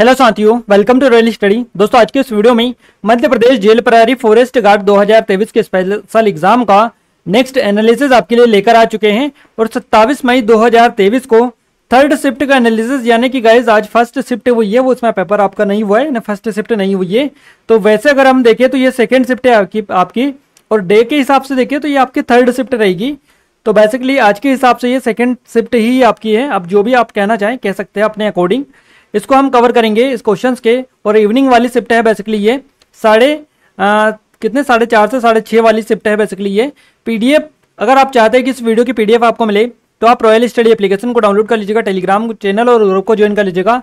hello साथियों welcome to royal study दोस्तों आज के इस वीडियो में मध्य प्रदेश जेल प्रहरी फॉरेस्ट गार्ड 2023 के स्पेशल एग्जाम का नेक्स्ट एनालिसिस आपके लिए लेकर आ चुके हैं और 27 मई 2023 को थर्ड शिफ्ट का एनालिसिस यानी कि गाइज आज फर्स्ट शिफ्ट हुई है वो उसमें पेपर आपका नहीं हुआ है ना फर्स्ट शिफ्ट नहीं हुई है तो वैसे अगर हम देखें तो ये सेकेंड शिफ्ट है आपकी आपकी और डे के हिसाब से देखें तो ये आपकी थर्ड शिफ्ट रहेगी तो बेसिकली आज के हिसाब से ये सेकेंड शिफ्ट ही आपकी है अब जो भी आप कहना चाहें कह सकते हैं अपने अकॉर्डिंग इसको हम कवर करेंगे इस क्वेश्चन के और इवनिंग वाली शिफ्ट है बेसिकली ये साढ़े कितने साढ़े चार से साढ़े छः वाली शिफ्ट है बेसिकली ये पीडीएफ अगर आप चाहते हैं कि इस वीडियो की पीडीएफ आपको मिले तो आप रॉयल स्टडी एप्लीकेशन को डाउनलोड कर लीजिएगा टेलीग्राम चैनल और ग्रुप को ज्वाइन कर लीजिएगा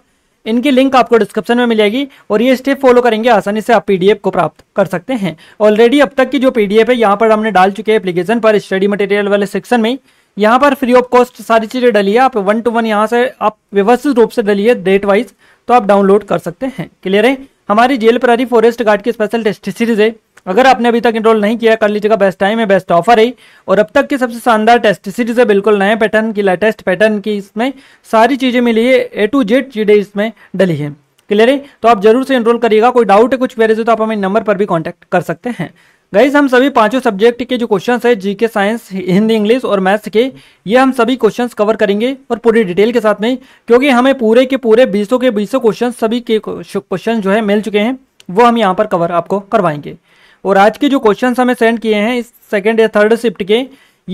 इनकी लिंक आपको डिस्क्रिप्शन में मिल जाएगी और ये स्टेप फॉलो करेंगे आसानी से आप पीडीएफ को प्राप्त कर सकते हैं ऑलरेडी अब तक की जो पीडीएफ है यहाँ पर हमने डाल चुके हैं एप्लीकेशन पर स्टडी मटेरियल वाले सेक्शन में यहाँ पर फ्री ऑफ कॉस्ट सारी चीज़ें डली है आप वन टू वन यहाँ से आप व्यवस्थित रूप से डलिए डेट वाइज तो आप डाउनलोड कर सकते हैं क्लियर है हमारी जेल प्रारी फॉरेस्ट गार्ड की स्पेशल टेस्ट सीरीज है अगर आपने अभी तक इनरोल नहीं किया कर लीजिएगा बेस्ट टाइम है बेस्ट ऑफर है और अब तक की सबसे शानदार टेस्ट सीरीज है बिल्कुल नए पैटर्न की लेटेस्ट पैटर्न की इसमें सारी चीज़ें मिली है ए टू जेड चीज़ें इसमें डली है क्लियर है तो आप जरूर से इनरोल करिएगा कोई डाउट है कुछ वेरेज है तो आप हमें नंबर पर भी कॉन्टैक्ट कर सकते हैं गाइज हम सभी पांचों सब्जेक्ट के जो क्वेश्चन है जीके साइंस हिंदी इंग्लिश और मैथ्स के ये हम सभी क्वेश्चन कवर करेंगे और पूरी डिटेल के साथ में क्योंकि हमें पूरे के पूरे बीसों के बीसों क्वेश्चन सभी के क्वेश्चन जो है मिल चुके हैं वो हम यहाँ पर कवर आपको करवाएंगे और आज के जो क्वेश्चन हमें सेंड किए हैं इस सेकेंड या थर्ड शिफ्ट के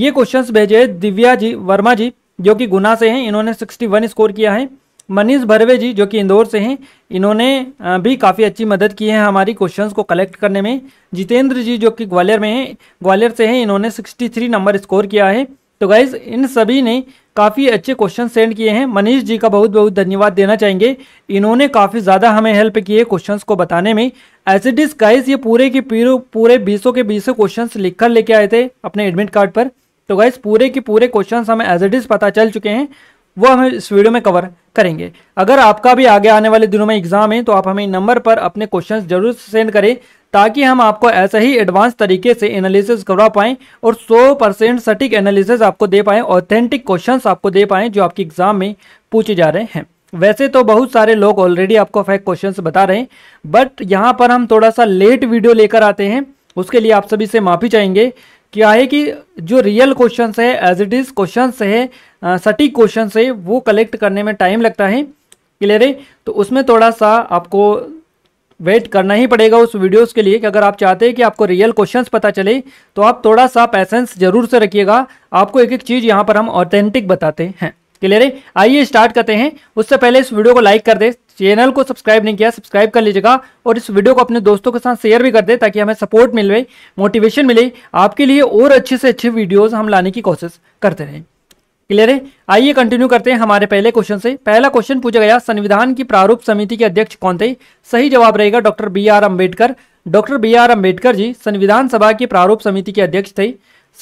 ये क्वेश्चन भेजे दिव्या जी वर्मा जी जो कि गुना से हैं इन्होंने सिक्सटी स्कोर किया है मनीष भरवे जी जो कि इंदौर से हैं इन्होंने भी काफ़ी अच्छी मदद की है हमारी क्वेश्चंस को कलेक्ट करने में जितेंद्र जी जो कि ग्वालियर में हैं ग्वालियर से हैं इन्होंने 63 नंबर स्कोर किया है तो गाइज इन सभी ने काफ़ी अच्छे क्वेश्चन सेंड किए हैं मनीष जी का बहुत बहुत धन्यवाद देना चाहेंगे इन्होंने काफ़ी ज़्यादा हमें हेल्प किए क्वेश्चंस को बताने में एज इट इज़ गाइज ये पूरे के पूरे बीसों के बीसों क्वेश्चंस लिखकर लेके आए थे अपने एडमिट कार्ड पर तो गाइज पूरे के पूरे क्वेश्चन हमें एज इट इज़ पता चल चुके हैं वो हम इस वीडियो में कवर करेंगे अगर आपका भी आगे आने वाले दिनों में एग्जाम है तो आप हमें नंबर पर अपने क्वेश्चंस जरूर सेंड करें ताकि हम आपको ऐसा ही एडवांस तरीके से एनालिसिस करवा पाए और 100 परसेंट सटीक एनालिसिस आपको दे पाए ऑथेंटिक क्वेश्चंस आपको दे पाएं जो आपके एग्जाम में पूछे जा रहे हैं वैसे तो बहुत सारे लोग ऑलरेडी आपको फैक्ट क्वेश्चन बता रहे हैं बट यहाँ पर हम थोड़ा सा लेट वीडियो लेकर आते हैं उसके लिए आप सभी से माफ़ी चाहेंगे क्या है कि जो रियल क्वेश्चन है एज इट इज़ क्वेश्चन है सटीक क्वेश्चन है वो कलेक्ट करने में टाइम लगता है क्लियर है तो उसमें थोड़ा सा आपको वेट करना ही पड़ेगा उस वीडियोस के लिए कि अगर आप चाहते हैं कि आपको रियल क्वेश्चंस पता चले तो आप थोड़ा सा पैसेंस जरूर से रखिएगा आपको एक एक चीज़ यहाँ पर हम ऑथेंटिक बताते हैं क्लियर है आइए स्टार्ट करते हैं उससे पहले इस वीडियो को लाइक कर दे चैनल को सब्सक्राइब नहीं किया सब्सक्राइब कर लीजिएगा और इस वीडियो को अपने दोस्तों के साथ शेयर भी कर दे ताकि हमें सपोर्ट मिले मोटिवेशन मिले आपके लिए और अच्छे से अच्छे वीडियोज़ हम लाने की कोशिश करते रहें क्लियर है आइए कंटिन्यू करते हैं हमारे पहले क्वेश्चन से पहला क्वेश्चन पूछा गया संविधान की प्रारूप समिति के अध्यक्ष कौन थे सही जवाब रहेगा doctor B R Ambedkar doctor B R Ambedkar ji संविधान सभा की प्रारूप समिति के अध्यक्ष थे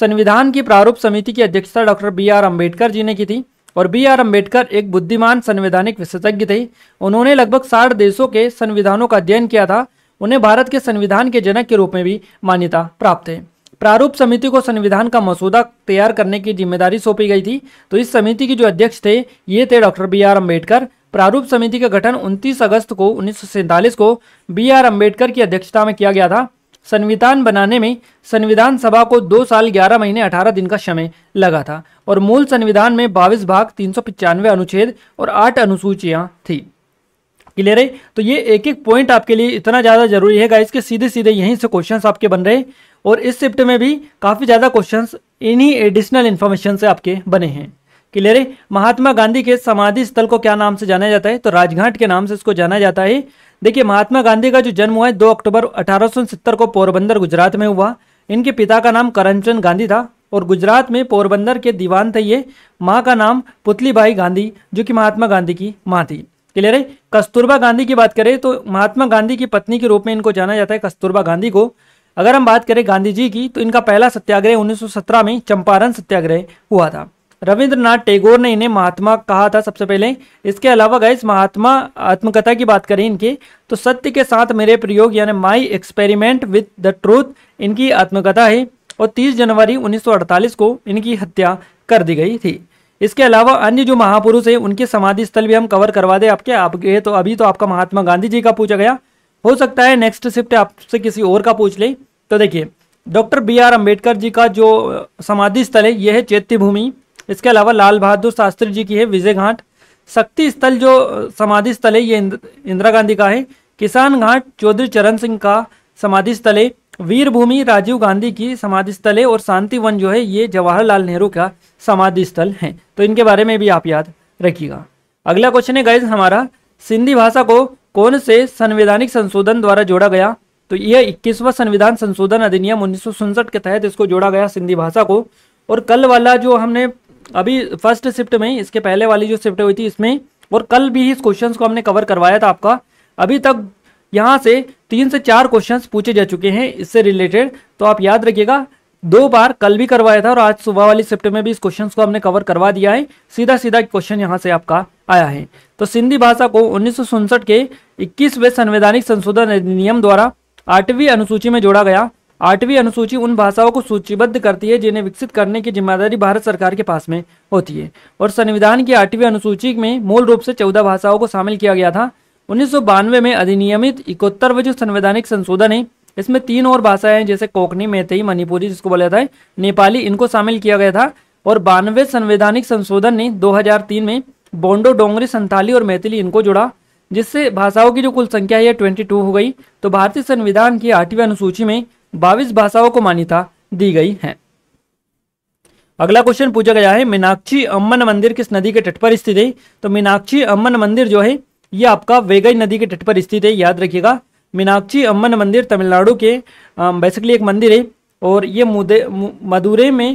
संविधान की प्रारूप समिति की अध्यक्षता doctor B R Ambedkar ji ने की थी और बी आर अम्बेडकर एक बुद्धिमान संवैधानिक विशेषज्ञ थे उन्होंने लगभग साठ देशों के संविधानों का अध्ययन किया था उन्हें भारत के संविधान के जनक के रूप में भी मान्यता प्राप्त है प्रारूप समिति को संविधान का मसौदा तैयार करने की जिम्मेदारी सौंपी गई थी तो इस समिति के जो अध्यक्ष थे ये थे डॉक्टर बी आर अम्बेडकर प्रारूप समिति का गठन 29 अगस्त को उन्नीस को बी आर अम्बेडकर की अध्यक्षता में किया गया था संविधान बनाने में संविधान सभा को दो साल ग्यारह महीने अठारह दिन का समय लगा था और मूल संविधान में बाईस भाग तीन सौ अनुच्छेद और आठ अनुसूचिया थी क्लियर है तो ये एक एक पॉइंट आपके लिए इतना ज़्यादा जरूरी है गाइस सीधे सीधे यहीं से क्वेश्चंस आपके बन रहे और इस शिफ्ट में भी काफ़ी ज़्यादा क्वेश्चंस इन्हीं एडिशनल इन्फॉर्मेशन से आपके बने हैं क्लियर है महात्मा गांधी के समाधि स्थल को क्या नाम से जाना जाता है तो राजघाट के नाम से इसको जाना जाता है देखिए महात्मा गांधी का जो जन्म हुआ है दो अक्टूबर अठारह को पोरबंदर गुजरात में हुआ इनके पिता का नाम करमचंद गांधी था और गुजरात में पोरबंदर के दीवान थे ये माँ का नाम पुतलीबाई गांधी जो कि महात्मा गांधी की माँ थी क्लियर है कस्तूरबा गांधी की बात करें तो महात्मा गांधी की पत्नी के रूप में इनको जाना जाता है कस्तूरबा गांधी को अगर हम बात करें गांधी जी की तो इनका पहला सत्याग्रह 1917 में चंपारण सत्याग्रह हुआ था रविंद्रनाथ टैगोर ने इन्हें महात्मा कहा था सबसे पहले इसके अलावा गए महात्मा आत्मकथा की बात करें इनकी तो सत्य के साथ मेरे प्रयोग यानी my experiment with the truth इनकी आत्मकथा है और 30 जनवरी 1948 को इनकी हत्या कर दी गई थी इसके अलावा अन्य जो महापुरुष हैं उनके समाधि स्थल भी हम कवर करवा दें आपके गए तो अभी तो आपका महात्मा गांधी जी का पूछा गया हो सकता है नेक्स्ट शिफ्ट आपसे किसी और का पूछ ले तो देखिए doctor B R Ambedkar ji का जो समाधि स्थल है यह है चैत्य भूमि इसके अलावा लाल बहादुर शास्त्री जी की है विजय घाट शक्ति स्थल जो समाधि स्थल है ये इंदिरा गांधी का है किसान घाट चौधरी चरण सिंह का समाधि स्थल है वीरभूमि राजीव गांधी की समाधि स्थल है और शांति वन जो है ये जवाहरलाल नेहरू का समाधि स्थल है तो इनके बारे में भी आप याद रखिएगा अगला क्वेश्चन है गैज हमारा सिंधी भाषा को कौन से संवैधानिक संशोधन द्वारा जोड़ा गया तो यह इक्कीसवां संविधान संशोधन अधिनियम उन्नीस के तहत इसको जोड़ा गया सिंधी भाषा को और कल वाला जो हमने अभी फर्स्ट शिफ्ट में इसके पहले वाली जो शिफ्ट हुई थी इसमें और कल भी इस क्वेश्चन को हमने कवर करवाया था आपका अभी तक यहाँ से तीन से चार क्वेश्चन पूछे जा चुके हैं इससे रिलेटेड तो आप याद रखिएगा दो बार कल भी करवाया था और आज सुबह वाली शिफ्ट में भी इस क्वेश्चन को हमने कवर करवा दिया है सीधा सीधा क्वेश्चन यहाँ से आपका आया है तो सिंधी भाषा को उन्नीस के इक्कीसवें संवैधानिक संशोधन अधिनियम द्वारा आठवीं अनुसूची में जोड़ा गया आठवीं अनुसूची उन भाषाओं को सूचीबद्ध करती है जिन्हें विकसित करने की जिम्मेदारी भारत सरकार के पास में होती है और संविधान की आठवीं अनुसूची में मूल रूप से चौदह भाषाओं को शामिल किया गया था उन्नीस में अधिनियमित इकहत्तरव जो संवैधानिक संशोधन है इसमें तीन और भाषाएं हैं जैसे कोकनी मेथई मणिपुरी जिसको बोला जाता है नेपाली इनको शामिल किया गया था और बानवे संवैधानिक संशोधन ने 2003 में बोंडो डोंगरी संथाली और मैथिली इनको जोड़ा जिससे भाषाओं की जो कुल संख्या है ट्वेंटी हो गई तो भारतीय संविधान की आठवीं अनुसूची में बाईस भाषाओं को मान्यता दी गई है अगला क्वेश्चन पूछा गया है मीनाक्षी अम्मन मंदिर किस नदी के तट पर स्थित है तो मीनाक्षी अम्मन मंदिर जो है ये आपका वेगई नदी के तट पर स्थित है याद रखिएगा मीनाक्षी अम्मन मंदिर तमिलनाडु के बेसिकली एक मंदिर है और ये मदुरे में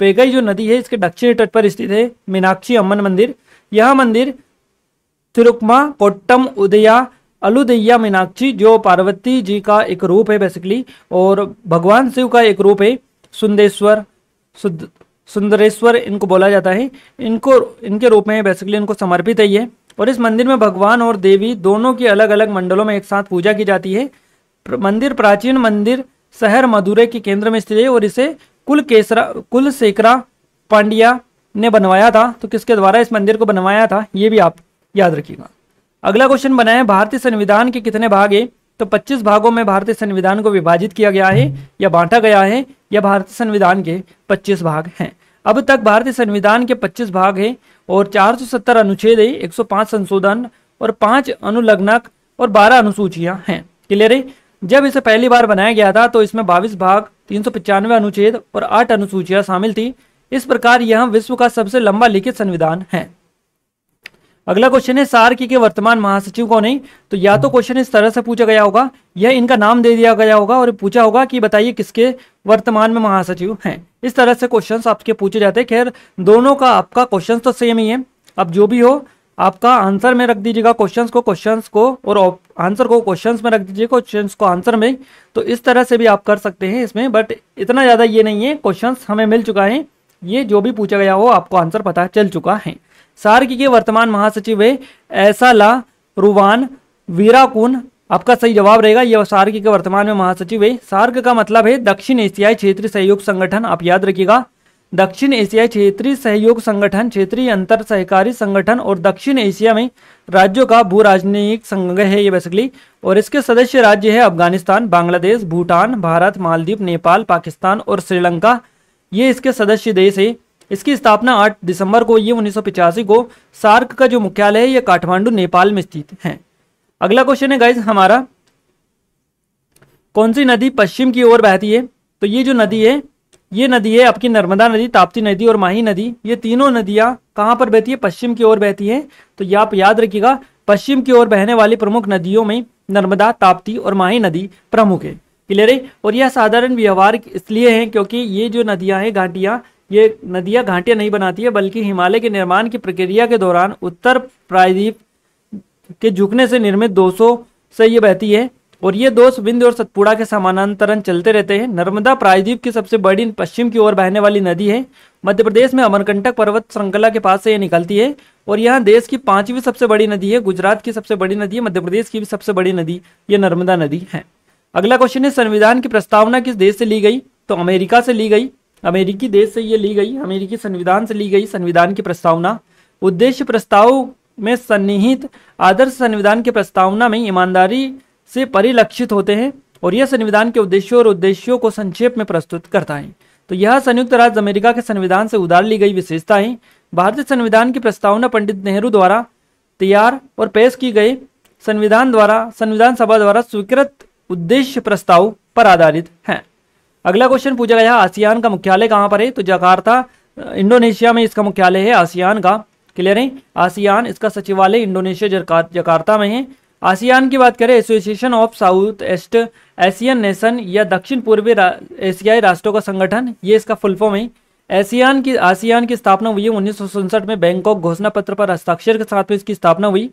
वेगई जो नदी है इसके दक्षिणी तट पर स्थित है मीनाक्षी अम्मन मंदिर यह मंदिर तिरुकमा कोट्टम उदया अलुदैया मीनाक्षी जो पार्वती जी का एक रूप है बेसिकली और भगवान शिव का एक रूप है सुंदेश्वर सुद सुंदरेश्वर इनको बोला जाता है इनको इनके रूप में बेसिकली इनको समर्पित है ये और इस मंदिर में भगवान और देवी दोनों की अलग अलग मंडलों में एक साथ पूजा की जाती है मंदिर प्राचीन मंदिर शहर मदुरे के केंद्र में स्थित है और इसे कुल केसरा कुल सेकरा पांड्या ने बनवाया था तो किसके द्वारा इस मंदिर को बनवाया था ये भी आप याद रखिएगा अगला क्वेश्चन बनाए भारतीय संविधान के कितने भाग है तो 25 भागों में भारतीय संविधान को विभाजित किया गया है या बांटा गया है या भारतीय संविधान के 25 भाग हैं अब तक भारतीय संविधान के 25 भाग हैं और 470 अनुच्छेद है 105 संशोधन और पांच अनुलग्नक और 12 अनुसूचियां हैं क्लियर है जब इसे पहली बार बनाया गया था तो इसमें बाईस भाग तीन अनुच्छेद और आठ अनुसूचियां शामिल थी इस प्रकार यह विश्व का सबसे लंबा लिखित संविधान है अगला क्वेश्चन है सार्क के वर्तमान महासचिव कौन है तो या तो क्वेश्चन इस तरह से पूछा गया होगा या इनका नाम दे दिया गया होगा और पूछा होगा कि बताइए किसके वर्तमान में महासचिव हैं इस तरह से क्वेश्चन आपके पूछे जाते हैं खैर दोनों का आपका क्वेश्चन तो सेम ही है अब जो भी हो आपका आंसर में रख दीजिएगा क्वेश्चंस को क्वेश्चंस को और आंसर को क्वेश्चंस में रख दीजिए क्वेश्चंस को आंसर में तो इस तरह से भी आप कर सकते हैं इसमें बट इतना ज़्यादा ये नहीं है क्वेश्चंस हमें मिल चुका है ये जो भी पूछा गया हो आपको आंसर पता चल चुका है सार्क के वर्तमान महासचिव है ऐसा ला रुवान वीराकुन आपका सही जवाब रहेगा यह सार्क के वर्तमान में महासचिव है सार्क का मतलब है दक्षिण एशियाई क्षेत्रीय सहयोग संगठन आप याद रखिएगा दक्षिण एशियाई क्षेत्रीय सहयोग संगठन क्षेत्रीय अंतर सहकारी संगठन और दक्षिण एशिया में राज्यों का भू राजनयिक संघ है ये बेसिकली और इसके सदस्य राज्य है अफगानिस्तान बांग्लादेश भूटान भारत मालदीव नेपाल पाकिस्तान और श्रीलंका ये इसके सदस्य देश है इसकी स्थापना 8 दिसंबर को ये उन्नीस को सार्क का जो मुख्यालय है ये काठमांडू नेपाल में स्थित है अगला क्वेश्चन है गाइज हमारा कौन सी नदी पश्चिम की ओर बहती है तो ये जो नदी है ये नदी है आपकी नर्मदा नदी ताप्ती नदी और माही नदी ये तीनों नदियां कहां पर बहती है पश्चिम की ओर बहती है तो ये आप याद रखिएगा पश्चिम की ओर बहने वाली प्रमुख नदियों में नर्मदा ताप्ती और माही नदी प्रमुख है क्लियर है और यह साधारण व्यवहार इसलिए है क्योंकि ये जो नदियां हैं घाटियां ये नदियाँ घाटियाँ नहीं बनाती है बल्कि हिमालय के निर्माण की प्रक्रिया के दौरान उत्तर प्रायद्वीप के झुकने से निर्मित दो से ये बहती है और ये दोष विंध्य और सतपुड़ा के समानांतरण चलते रहते हैं नर्मदा प्रायद्वीप की सबसे बड़ी पश्चिम की ओर बहने वाली नदी है मध्य प्रदेश में अमरकंटक पर्वत श्रृंखला के पास से ये निकलती है और यहाँ देश की पांचवी सबसे बड़ी नदी है गुजरात की सबसे बड़ी नदी है मध्य प्रदेश की भी सबसे बड़ी नदी ये नर्मदा नदी है अगला क्वेश्चन है संविधान की प्रस्तावना किस देश से ली गई तो अमेरिका से ली गई अमेरिकी देश से ये ली गई अमेरिकी संविधान से ली गई संविधान की प्रस्तावना उद्देश्य प्रस्ताव में सन्निहित आदर्श संविधान की प्रस्तावना में ईमानदारी से परिलक्षित होते हैं और यह संविधान के उद्देश्यों और उद्देश्यों को संक्षेप में प्रस्तुत करता है तो यह संयुक्त राज्य अमेरिका के संविधान से उधार ली गई विशेषताएं भारतीय संविधान की प्रस्तावना पंडित नेहरू द्वारा तैयार और पेश की गई संविधान द्वारा संविधान सभा द्वारा स्वीकृत उद्देश्य प्रस्ताव पर आधारित हैं अगला क्वेश्चन पूछा गया आसियान का मुख्यालय कहाँ पर है तो जकार्ता इंडोनेशिया में इसका मुख्यालय है आसियान का क्लियर है आसियान इसका सचिवालय इंडोनेशिया जकार्ता में है आसियान की बात करें association of South East Asian nation या दक्षिण पूर्वी रा, एशियाई राष्ट्रों का संगठन ये इसका फुल फॉर्म है एशियान की आसियान की स्थापना हुई है उन्नीस में बैंकॉक घोषणा पत्र पर हस्ताक्षर के साथ में इसकी स्थापना हुई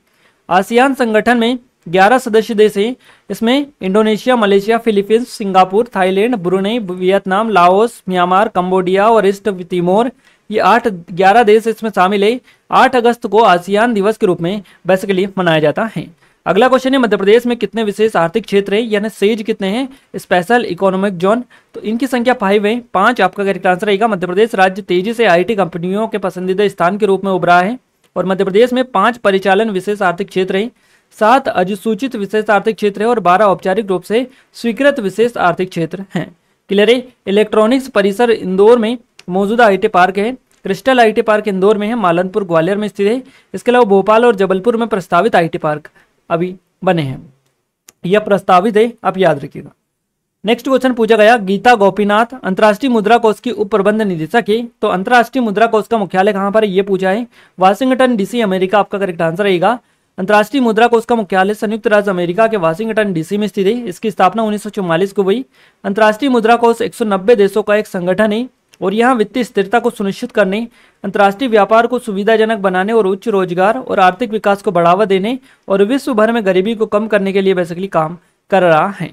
आसियान संगठन में ग्यारह सदस्य देश हैं इसमें Indonesia Malaysia Philippines Singapore Thailand Brunei Vietnam Laos Myanmar Cambodia और ईस्ट तिमोर ये आठ ग्यारह देश इसमें शामिल है आठ अगस्त को आसियान दिवस के रूप में बेसिकली मनाया जाता है अगला क्वेश्चन है मध्य प्रदेश में कितने विशेष आर्थिक क्षेत्र है यानी सेज कितने हैं स्पेशल इकोनॉमिक जोन तो इनकी संख्या फाइव है पांच आपका करेक्ट आंसर रहेगा मध्य प्रदेश राज्य तेजी से आईटी कंपनियों के पसंदीदा स्थान के रूप में उभरा है और मध्य प्रदेश में पांच परिचालन विशेष आर्थिक क्षेत्र हैं सात अधिसूचित विशेष आर्थिक क्षेत्र है और बारह औपचारिक रूप से स्वीकृत विशेष आर्थिक क्षेत्र हैं क्लियर इलेक्ट्रॉनिक्स परिसर इंदौर में मौजूदा आईटी पार्क है क्रिस्टल आईटी पार्क इंदौर में है मालनपुर ग्वालियर में स्थित है इसके अलावा भोपाल और जबलपुर में प्रस्तावित आईटी पार्क अभी बने हैं यह प्रस्तावित है आप याद रखिएगा नेक्स्ट क्वेश्चन पूछा गया गीता गोपीनाथ अंतर्राष्ट्रीय मुद्रा कोष की उप प्रबंध निदेशक है तो अंतर्राष्ट्रीय मुद्रा कोष का मुख्यालय कहां पर है यह पूछा है वाशिंगटन डीसी अमेरिका आपका करेक्ट आंसर रहेगा अंतर्राष्ट्रीय मुद्रा कोष का मुख्यालय संयुक्त राज्य अमेरिका के वाशिंगटन डीसी में स्थित है इसकी स्थापना उन्नीस को हुई अंतर्राष्ट्रीय मुद्रा कोष नब्बे देशों का एक संगठन है और यहाँ वित्तीय स्थिरता को सुनिश्चित करने अंतर्राष्ट्रीय व्यापार को सुविधाजनक बनाने और उच्च रोजगार और आर्थिक विकास को बढ़ावा देने और विश्व भर में गरीबी को कम करने के लिए बेसिकली काम कर रहा है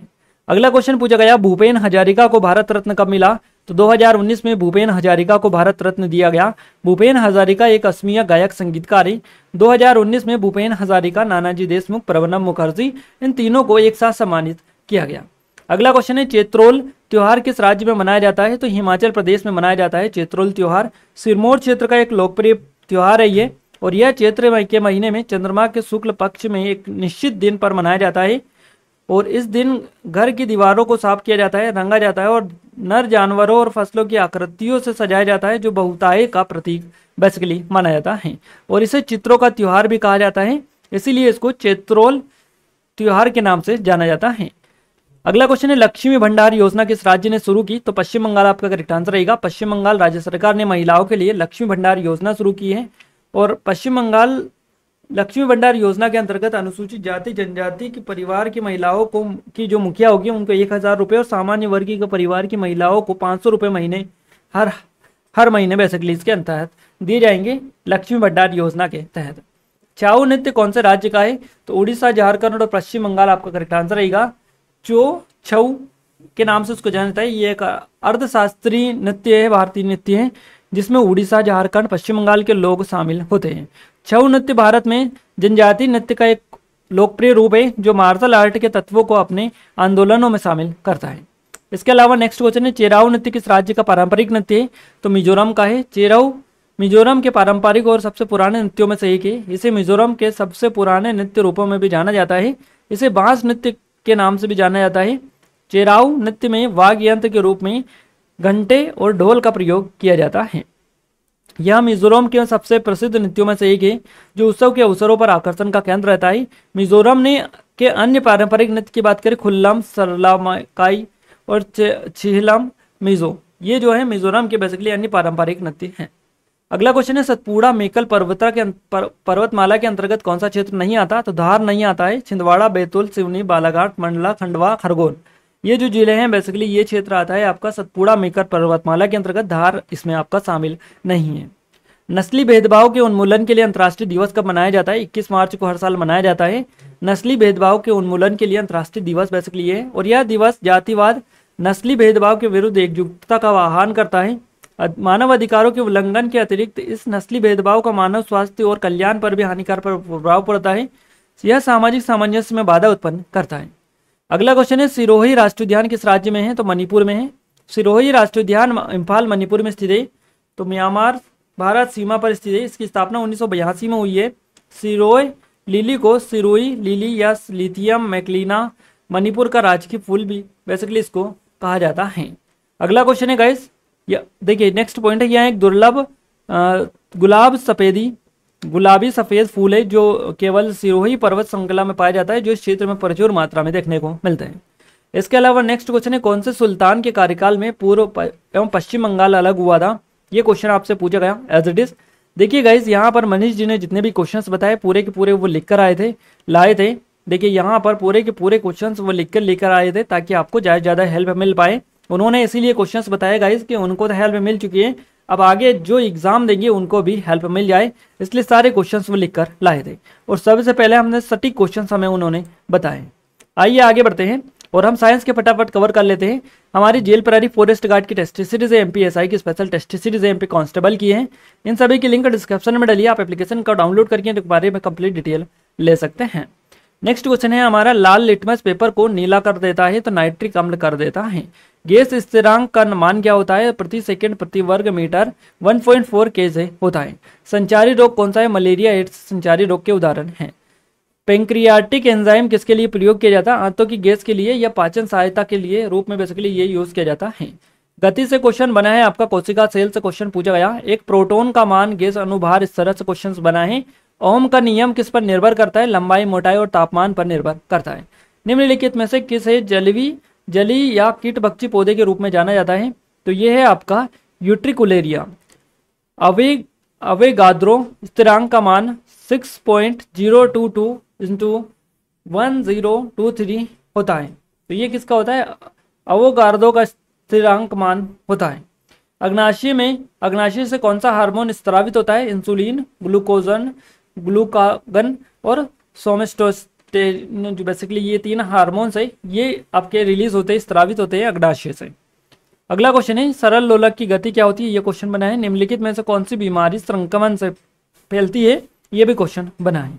अगला क्वेश्चन पूछा गया भूपेन हजारिका को भारत रत्न कब मिला तो 2019 में भूपेन हजारिका को भारत रत्न दिया गया भूपेन हजारिका एक असमिया गायक संगीतकारी 2019 में भूपेन हजारिका नानाजी देशमुख प्रवनम मुखर्जी इन तीनों को एक साथ सम्मानित किया गया अगला क्वेश्चन है चेत्रोल त्यौहार किस राज्य में मनाया जाता है तो हिमाचल प्रदेश में मनाया जाता है चेत्रोल त्यौहार सिरमौर क्षेत्र का एक लोकप्रिय त्यौहार है ये और यह चैत्र के महीने में चंद्रमा के शुक्ल पक्ष में एक निश्चित दिन पर मनाया जाता है और इस दिन घर की दीवारों को साफ किया जाता है रंगा जाता है और नर जानवरों और फसलों की आकृतियों से सजाया जाता है जो बहुताय का प्रतीक बेसिकली माना जाता है और इसे चित्रों का त्यौहार भी कहा जाता है इसीलिए इसको चैत्रोल त्यौहार के नाम से जाना जाता है अगला क्वेश्चन है लक्ष्मी भंडार योजना किस राज्य ने शुरू की तो पश्चिम बंगाल आपका करेक्ट आंसर रहेगा पश्चिम बंगाल राज्य सरकार ने महिलाओं के लिए लक्ष्मी भंडार योजना शुरू की है और पश्चिम बंगाल लक्ष्मी भंडार योजना के अंतर्गत अनुसूचित जाति जनजाति के परिवार की महिलाओं को की जो मुखिया होगी उनको एक हज़ार रुपये और सामान्य वर्ग के परिवार की महिलाओं को पाँच सौ रुपये महीने हर हर महीने बेसिकली इसके अंतर्गत दिए जाएंगे लक्ष्मी भंडार योजना के तहत चाऊ नृत्य कौन से राज्य का है तो उड़ीसा झारखंड और पश्चिम बंगाल आपका करेक्ट आंसर रहेगा चो छऊ के नाम से उसको जाना जाता है ये एक अर्धशास्त्रीय नृत्य है भारतीय नृत्य है जिसमें उड़ीसा झारखंड पश्चिम बंगाल के लोग शामिल होते हैं छऊ नृत्य भारत में जनजातीय नृत्य का एक लोकप्रिय रूप है जो मार्शल आर्ट के तत्वों को अपने आंदोलनों में शामिल करता है इसके अलावा नेक्स्ट क्वेश्चन है चेराव नृत्य किस राज्य का पारंपरिक नृत्य है तो मिजोरम का है चेराव मिजोरम के पारंपरिक और सबसे पुराने नृत्यों में से एक है इसे मिजोरम के सबसे पुराने नृत्य रूपों में भी जाना जाता है इसे बांस नृत्य के नाम से भी जाना जाता है चेराव नृत्य में वाघ यंत्र के रूप में घंटे और ढोल का प्रयोग किया जाता है यह मिजोरम के सबसे प्रसिद्ध नृत्यों में से एक है जो उत्सव के अवसरों पर आकर्षण का केंद्र रहता है मिजोरम ने के अन्य पारंपरिक नृत्य की बात करें खुल्लम सरलामकाई और छिहलम मिजो ये जो है मिजोरम के बेसिकली अन्य पारंपरिक नृत्य हैं अगला क्वेश्चन है सतपुड़ा मेकल पर्वत के अं-, पर, पर्वतमाला के अंतर्गत कौन सा क्षेत्र नहीं आता तो धार नहीं आता है छिंदवाड़ा बैतूल सिवनी बालाघाट मंडला खंडवा खरगोन ये जो जिले हैं बेसिकली ये क्षेत्र आता है आपका सतपुड़ा मेकर पर्वतमाला के अंतर्गत धार इसमें आपका शामिल नहीं है नस्ली भेदभाव के उन्मूलन के लिए अंतर्राष्ट्रीय दिवस कब मनाया जाता है 21 मार्च को हर साल मनाया जाता है नस्ली भेदभाव के उन्मूलन के लिए अंतर्राष्ट्रीय दिवस बेसिकली है और यह दिवस जातिवाद नस्ली भेदभाव के विरुद्ध एकजुटता का आह्वान करता है मानव अधिकारों के उल्लंघन के अतिरिक्त इस नस्ली भेदभाव का मानव स्वास्थ्य और कल्याण पर भी हानिकारक प्रभाव पड़ता है यह सामाजिक सामंजस्य में बाधा उत्पन्न करता है अगला क्वेश्चन है सिरोही राष्ट्रीय उद्यान किस राज्य में है तो मणिपुर में है सिरोही राष्ट्रीय उद्यान इम्फाल मणिपुर में स्थित है तो म्यांमार भारत सीमा पर स्थित है इसकी स्थापना उन्नीस में हुई है सिरोय लिली को सिरोई लिली या लिथियम मैकलिना मणिपुर का राजकीय फूल भी बेसिकली इसको कहा जाता है अगला क्वेश्चन है गाइस देखिए नेक्स्ट पॉइंट है यह एक दुर्लभ गुलाब सफेदी गुलाबी सफ़ेद फूल है जो केवल सिरोही पर्वत श्रृंखला में पाया जाता है जो इस क्षेत्र में प्रचुर मात्रा में देखने को मिलते हैं इसके अलावा नेक्स्ट क्वेश्चन है कौन से सुल्तान के कार्यकाल में पूर्व एवं पश्चिम बंगाल अलग हुआ था ये क्वेश्चन आपसे पूछा गया एज इट इज़ देखिए गाइज यहाँ पर मनीष जी ने जितने भी क्वेश्चंस बताए पूरे के पूरे वो लिख कर आए थे लाए थे देखिए यहाँ पर पूरे के पूरे क्वेश्चंस वो लिख कर लेकर आए थे ताकि आपको ज़्यादा ज़्यादा हेल्प मिल पाए उन्होंने इसीलिए क्वेश्चंस बताए गाइज कि उनको तो हेल्प मिल चुकी है अब आगे जो एग्ज़ाम देंगे उनको भी हेल्प मिल जाए इसलिए सारे क्वेश्चंस वो लिख कर लाए थे और सबसे पहले हमने सटीक क्वेश्चन हमें उन्होंने बताए आइए आगे बढ़ते हैं और हम साइंस के फटाफट कवर कर लेते हैं हमारी जेल प्रारी फॉरेस्ट गार्ड की test series M P S I की special test series M P constable की है इन सभी की लिंक डिस्क्रिप्शन में डालिए आप एप्लीकेशन का डाउनलोड करके तो बारे में कंप्लीट डिटेल ले सकते हैं नेक्स्ट क्वेश्चन है हमारा लाल लिटमस पेपर को नीला कर देता है तो नाइट्रिक अम्ल कर देता है गैस स्थिरांक का मान क्या होता है प्रति सेकंड प्रति वर्ग मीटर 1.4 पॉइंट फोर होता है संचारी रोग कौन सा है मलेरिया एड्स संचारी रोग के उदाहरण है पेंक्रियाटिक एंजाइम किसके लिए प्रयोग किया जाता है आंतों की गैस के लिए या पाचन सहायता के लिए रूप में बेसिकली ये यूज किया जाता है गति से क्वेश्चन बना है आपका कोशिका सेल से क्वेश्चन पूछा गया एक प्रोटोन का मान गैस अनुभार इस तरह से क्वेश्चन बना है ओम का नियम किस पर निर्भर करता है लंबाई मोटाई और तापमान पर निर्भर करता है निम्नलिखित में से किस है जलवी जली या कीट भक्षी पौधे के रूप में जाना जाता है तो ये है आपका यूट्रिकुलेरिया अवे अवे गाद्रो स्थिरांक का मान six point zero two two into one zero two three होता है तो ये किसका होता है अवोगार्दो का स्थिरांक मान होता है अग्नाशय में अग्नाशय से कौन सा हार्मोन स्त्रावित होता है इंसुलिन ग्लूकोजन ग्लूकागन और सोमेस्टोस जो बेसिकली ये तीन हार्मोन्स है ये आपके रिलीज होते हैं स्त्रावित होते हैं अग्डाशय से अगला क्वेश्चन है सरल लोलक की गति क्या होती है ये क्वेश्चन बना है निम्नलिखित में से कौन सी बीमारी संक्रमण से फैलती है ये भी क्वेश्चन बना है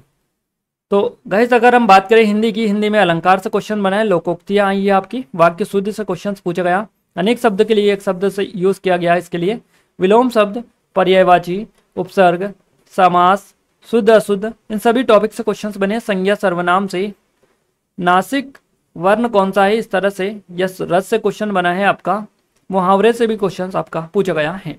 तो गैस अगर हम बात करें हिंदी की हिंदी में अलंकार से क्वेश्चन बना है लोकोक्तियाँ आई है आपकी वाक्य शुद्ध से क्वेश्चन पूछा गया अनेक शब्द के लिए एक शब्द से यूज किया गया इसके लिए विलोम शब्द पर्यायवाची उपसर्ग समास शुद्ध अशुद्ध इन सभी टॉपिक से क्वेश्चंस बने संज्ञा सर्वनाम से नासिक वर्ण कौन सा है इस तरह से यस रस से क्वेश्चन बना है आपका मुहावरे से भी क्वेश्चंस आपका पूछा गया है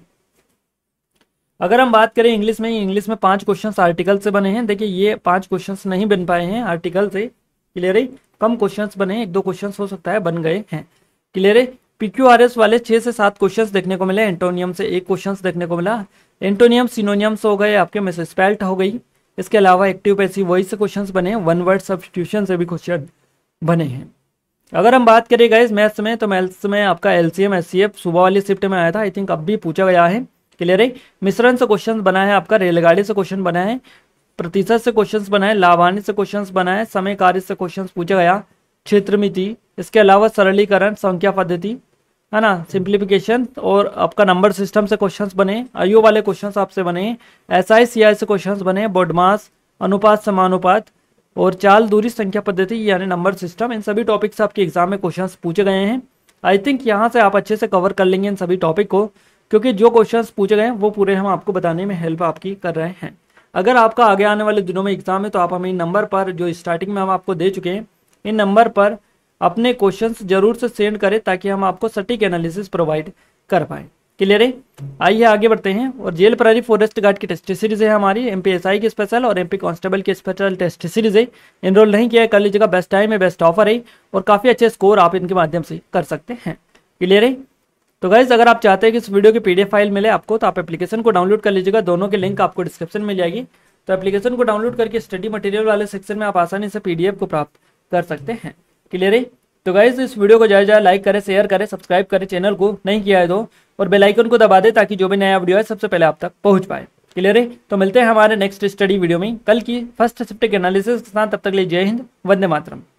अगर हम बात करें इंग्लिश में इंग्लिश में पांच क्वेश्चंस आर्टिकल से बने हैं देखिए ये पांच क्वेश्चन नहीं बन पाए हैं आर्टिकल से क्लियर है कम क्वेश्चन बने एक दो क्वेश्चन हो सकता है बन गए हैं क्लियर है पीक्यू वाले छह से सात क्वेश्चन देखने को मिले एंटोनियम से एक क्वेश्चन देखने को मिला एंटोनियम सिनोनियम्स हो गए आपके स्पेल्ट हो गई इसके अलावा एक्टिव पैसिव वही से क्वेश्चन बने वन वर्ड सब्सटीट्यूशन से भी क्वेश्चन बने हैं अगर हम बात करें गए मैथ्स में तो मैथ्स में आपका L C M S C F सुबह वाली शिफ्ट में आया था आई थिंक अब भी पूछा गया है क्लियर है मिश्रण से क्वेश्चन बना है आपका रेलगाड़ी से क्वेश्चन बना है प्रतिशत से क्वेश्चन बनाए लाभानी से क्वेश्चन बनाए समय कार्य से क्वेश्चन पूछा गया क्षेत्रमिति इसके अलावा सरलीकरण संख्या पद्धति है ना सिंप्लीफिकेशन और आपका नंबर सिस्टम से क्वेश्चंस बने आईओ वाले क्वेश्चंस आपसे बने एस आई सी आई से क्वेश्चंस बने बोडमास अनुपात समानुपात और चाल दूरी संख्या पद्धति यानी नंबर सिस्टम इन सभी टॉपिक से आपके एग्जाम में क्वेश्चन पूछे गए हैं आई थिंक यहाँ से आप अच्छे से कवर कर लेंगे इन सभी टॉपिक को क्योंकि जो क्वेश्चन पूछे गए हैं वो पूरे हम आपको बताने में हेल्प आपकी कर रहे हैं अगर आपका आगे आने वाले दिनों में एग्जाम है तो आप हमें नंबर पर जो स्टार्टिंग में हम आपको दे चुके हैं इन नंबर पर अपने क्वेश्चंस जरूर से सेंड करें ताकि हम आपको सटीक एनालिसिस प्रोवाइड कर पाए क्लियर है आइए आगे बढ़ते हैं और जेल प्रारी फॉरेस्ट गार्ड की टेस्ट सीरीज है हमारी एम की स्पेशल और एम कांस्टेबल की स्पेशल टेस्ट सीरीज है इनरोल नहीं किया है कर लीजिएगा बेस्ट टाइम है बेस्ट ऑफर है और काफ़ी अच्छे स्कोर आप इनके माध्यम से कर सकते हैं क्लियर है तो गाइज अगर आप चाहते हैं कि इस वीडियो की पीडीएफ फाइल मिले आपको तो आप एप्लीकेशन को डाउनलोड कर लीजिएगा दोनों के लिंक आपको डिस्क्रिप्शन में जाएगी तो एप्लीकेशन को डाउनलोड करके स्टडी मटेरियल वाले सेक्शन में आप आसानी से पीडीएफ को प्राप्त कर सकते हैं क्लियर है तो गाइज इस वीडियो को ज़्यादा ज़्यादा लाइक करें शेयर करें सब्सक्राइब करें चैनल को नहीं किया है तो और बेलाइकन को दबा दें ताकि जो भी नया वीडियो है सबसे पहले आप तक पहुंच पाए क्लियर है तो मिलते हैं हमारे नेक्स्ट स्टडी वीडियो में कल की फर्स्ट सब्जेक्ट एनालिसिस के साथ तब तक लिए जय हिंद वंदे मातरम